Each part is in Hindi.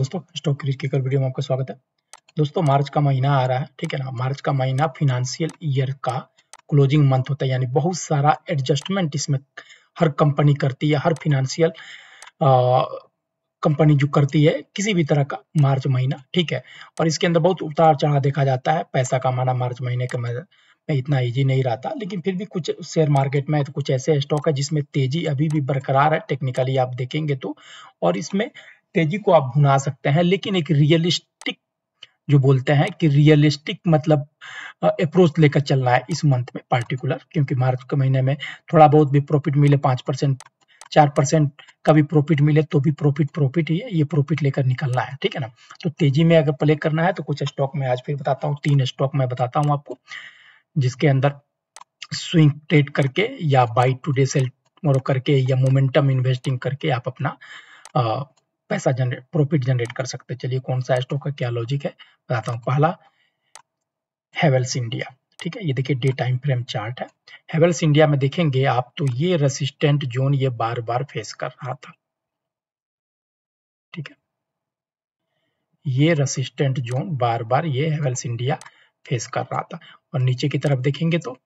दोस्तों स्टॉक क्रिकेट वीडियो में आपका स्वागत है दोस्तों मार्च का महीना आ रहा है ठीक है ना मार्च का महीना फिनेंशियल ईयर का क्लोजिंग मंथ होता है यानी बहुत सारा एडजस्टमेंट इसमें हर कंपनी करती है हर फिनेंशियल कंपनी जो करती है किसी भी तरह का मार्च महीना ठीक है और इसके अंदर बहुत उतार चढ़ाव देखा जाता है पैसा कमाना मार्च महीने के में इतना ईजी नहीं रहता लेकिन फिर भी कुछ शेयर मार्केट में तो कुछ ऐसे स्टॉक है जिसमें तेजी अभी भी बरकरार है टेक्निकली आप देखेंगे तो और इसमें तेजी को आप भुना सकते हैं लेकिन एक रियलिस्टिक जो बोलते हैं कि रियलिस्टिक मतलब अप्रोच लेकर चलना है इस मंथ में पार्टिकुलर क्योंकि मार्च के महीने में थोड़ा बहुत भी प्रॉफिट मिले पांच परसेंट चार परसेंट का भी प्रॉफिट मिले तो भी प्रॉफिट प्रॉफिट ही है ये प्रॉफिट लेकर निकलना है ठीक है ना तो तेजी में अगर प्ले करना है तो कुछ स्टॉक में आज फिर बताता हूँ तीन स्टॉक में बताता हूँ आपको जिसके अंदर स्विंग ट्रेड करके या बाई टूडे सेल करके या मोमेंटम इन्वेस्टिंग करके आप अपना पैसा जनरेट प्रॉफिट जनरेट कर सकते हैं चलिए कौन सा स्टॉक है क्या लॉजिक है बताता हूँ पहला हेवेल्स इंडिया ठीक है ये देखिए डे टाइम फ्रेम चार्ट है हेवेल्स इंडिया में देखेंगे आप तो ये रेसिस्टेंट जोन ये बार बार फेस कर रहा था ठीक है ये रेसिस्टेंट जोन बार बार ये हेवेल्स इंडिया फेस कर रहा था और नीचे की तरफ देखेंगे तो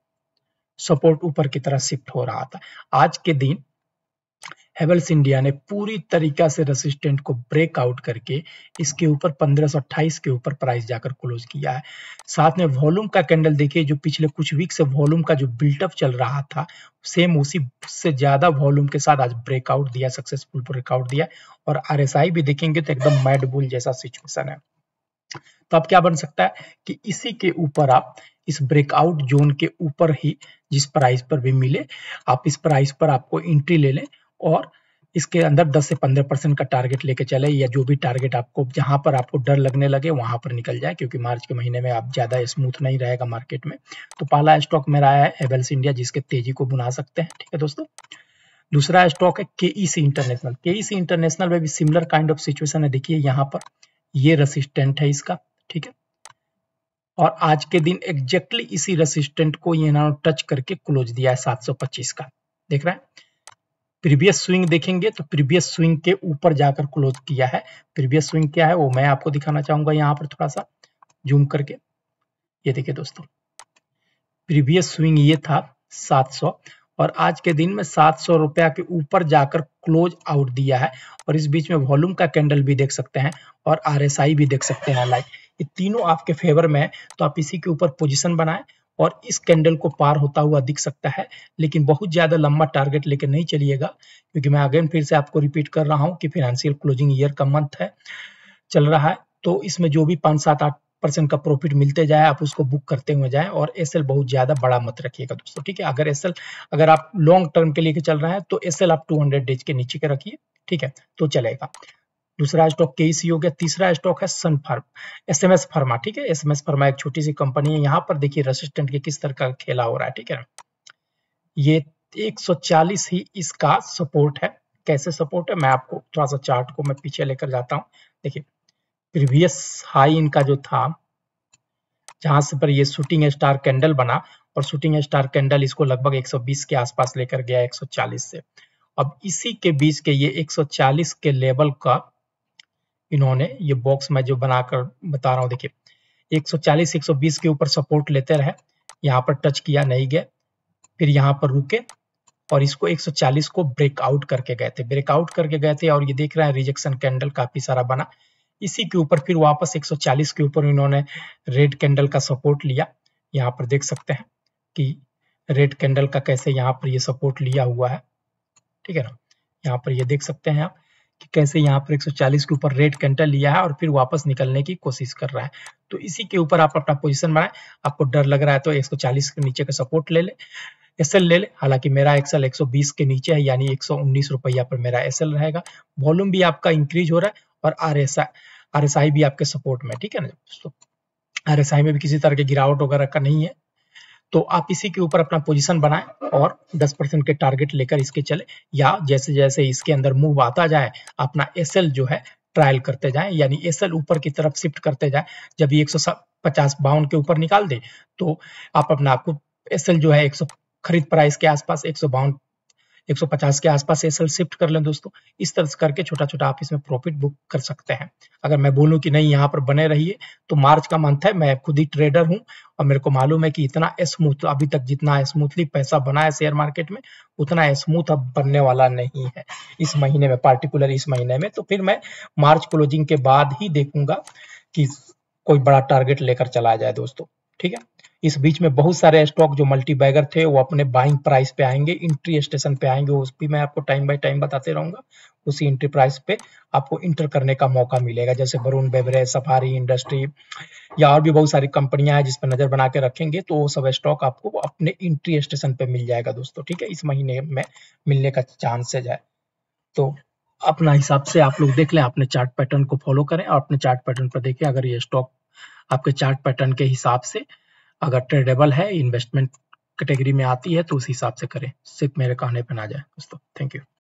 सपोर्ट ऊपर की तरफ शिफ्ट हो रहा था आज के दिन हेवल्स इंडिया ने पूरी तरीका से रेसिस्टेंट को ब्रेकआउट करके इसके ऊपर 1528 के ऊपर प्राइस जाकर क्लोज किया है साथ में वॉल्यूम का कैंडल देखिए जो पिछले कुछ वीक से वॉल्यूम का जो बिल्टअप चल रहा था सेम उसी से ज्यादा वॉल्यूम के साथ आज ब्रेकआउट दिया सक्सेसफुल ब्रेकआउट दिया और आर भी देखेंगे तो एकदम मैडबुल जैसा सिचुएशन है तो अब क्या बन सकता है कि इसी के ऊपर आप इस ब्रेकआउट जोन के ऊपर ही जिस प्राइस पर भी मिले आप इस प्राइस पर आपको एंट्री ले लें और इसके अंदर 10 से 15 परसेंट का टारगेट लेके चले या जो भी टारगेट आपको जहां पर आपको डर लगने लगे वहां पर निकल जाए क्योंकि मार्च के महीने में आप ज़्यादा स्मूथ नहीं रहेगा मार्केट में तो पहला स्टॉक मेरा आया है एवेल्स इंडिया जिसके तेजी को बुना सकते हैं ठीक है दोस्तों दूसरा स्टॉक है के इंटरनेशनल के इंटरनेशनल में भी सिमिलर काइंड ऑफ सिचुएशन है देखिए यहाँ पर ये रेसिस्टेंट है इसका ठीक है और आज के दिन एग्जैक्टली इसी रेसिस्टेंट को ये टच करके क्लोज दिया है पच्चीस का देख रहे हैं प्रीवियस स्विंग देखेंगे तो प्रीवियस स्विंग के ऊपर जाकर क्लोज किया है प्रीवियस स्विंग क्या है वो मैं आपको दिखाना चाहूंगा यहाँ पर थोड़ा सा जूम करके ये देखिए दोस्तों प्रीवियस स्विंग ये था 700 और आज के दिन में सात रुपया के ऊपर जाकर क्लोज आउट दिया है और इस बीच में वॉल्यूम का कैंडल भी देख सकते हैं और आरएसआई भी देख सकते हैं लाइक ये तीनों आपके फेवर में है तो आप इसी के ऊपर पोजिशन बनाए और इस कैंडल को पार होता हुआ दिख सकता है लेकिन बहुत ज्यादा लंबा टारगेट लेकर नहीं चलिएगा क्योंकि मैं अगेन फिर से आपको रिपीट कर रहा हूँ कि फिनेंशियल क्लोजिंग ईयर का मंथ है चल रहा है तो इसमें जो भी पांच सात आठ परसेंट का प्रॉफिट मिलते जाए आप उसको बुक करते हुए जाए और एस बहुत ज्यादा बड़ा मत रखिएगा दोस्तों ठीक है अगर एस अगर आप लॉन्ग टर्म के लिए चल रहा है तो एस आप टू डेज के नीचे के रखिए ठीक है तो चलेगा दूसरा स्टॉक के हो गया तीसरा स्टॉक है Sun Pharm S M S pharma ठीक है एस एम एस फार्मा एक छोटी सी कंपनी है यहाँ पर देखिए रेसिस्टेंट के किस तरह का खेला हो रहा है ठीक है ये 140 ही इसका सपोर्ट है कैसे सपोर्ट है मैं आपको थोड़ा सा चार्ट को मैं पीछे लेकर जाता हूँ देखिए प्रीवियस हाई इनका जो था जहां से पर ये शूटिंग स्टार कैंडल बना और शूटिंग स्टार कैंडल इसको लगभग 120 के आसपास लेकर गया 140 से अब इसी के बीच के ये 140 के लेवल का इन्होंने ये बॉक्स मैं जो बनाकर बता रहा हूँ देखिए 140 120 के ऊपर सपोर्ट लेते रहे यहाँ पर टच किया नहीं गए फिर यहाँ पर रुके और इसको 140 को ब्रेकआउट करके गए थे ब्रेकआउट करके गए थे और ये देख रहे हैं रिजेक्शन कैंडल काफी सारा बना इसी के ऊपर फिर वापस 140 के ऊपर इन्होंने रेड कैंडल का सपोर्ट लिया यहाँ पर देख सकते हैं कि रेड कैंडल का कैसे यहाँ पर ये सपोर्ट लिया हुआ है ठीक है ना यहाँ पर ये देख सकते हैं आप कि कैसे यहाँ पर 140 के ऊपर रेड कैंडल लिया है और फिर वापस निकलने की कोशिश कर रहा है तो इसी के ऊपर आप अपना पोजीशन बनाए आपको डर लग रहा है तो 140 के नीचे का सपोर्ट ले ले एस ले ले हालांकि मेरा एक्सएल 120 के नीचे है यानी एक रुपया पर मेरा एस रहेगा वॉल्यूम भी आपका इंक्रीज हो रहा है और आर एस भी आपके सपोर्ट में ठीक है ना आर में भी किसी तरह की गिरावट वगैरह का नहीं है तो आप इसी के ऊपर अपना पोजीशन बनाएं और 10 परसेंट के टारगेट लेकर इसके चले या जैसे जैसे इसके अंदर मूव आता जाए अपना एस जो है ट्रायल करते जाए यानी एस ऊपर की तरफ शिफ्ट करते जाए जब एक पचास बाउंड के ऊपर निकाल दे तो आप अपना आपको एस जो है एक खरीद प्राइस के आसपास एक सौ बाउंड 150 के आसपास एसएल शिफ्ट कर लें दोस्तों इस तरह से करके छोटा छोटा आप इसमें प्रॉफिट बुक कर सकते हैं अगर मैं बोलूं कि नहीं यहाँ पर बने रहिए तो मार्च का मंथ है मैं खुद ही ट्रेडर हूँ और मेरे को मालूम है कि इतना स्मूथ अभी तक जितना स्मूथली पैसा बना है शेयर मार्केट में उतना स्मूथ अब बनने वाला नहीं है इस महीने में पार्टिकुलर इस महीने में तो फिर मैं मार्च क्लोजिंग के बाद ही देखूंगा कि कोई बड़ा टारगेट लेकर चला जाए दोस्तों ठीक है इस बीच में बहुत सारे स्टॉक जो मल्टीबैगर थे वो अपने बाइंग प्राइस पे आएंगे इंट्री स्टेशन पे आएंगे उस भी मैं आपको टाइम बाय टाइम बताते रहूंगा उसी इंट्री प्राइस पे आपको इंटर करने का मौका मिलेगा जैसे वरुण बेवरेज सफारी इंडस्ट्री या और भी बहुत सारी कंपनियां हैं जिस पर नजर बना के रखेंगे तो वो सब स्टॉक आपको अपने इंट्री स्टेशन पे मिल जाएगा दोस्तों ठीक है इस महीने में मिलने का चांसेज है तो अपना हिसाब से आप लोग देख लें अपने चार्ट पैटर्न को फॉलो करें और अपने चार्ट पैटर्न पर देखें अगर ये स्टॉक आपके चार्ट पैटर्न के हिसाब से अगर ट्रेडेबल है इन्वेस्टमेंट कैटेगरी में आती है तो उस हिसाब से करें सिर्फ मेरे कहने पर ना जाए दोस्तों थैंक यू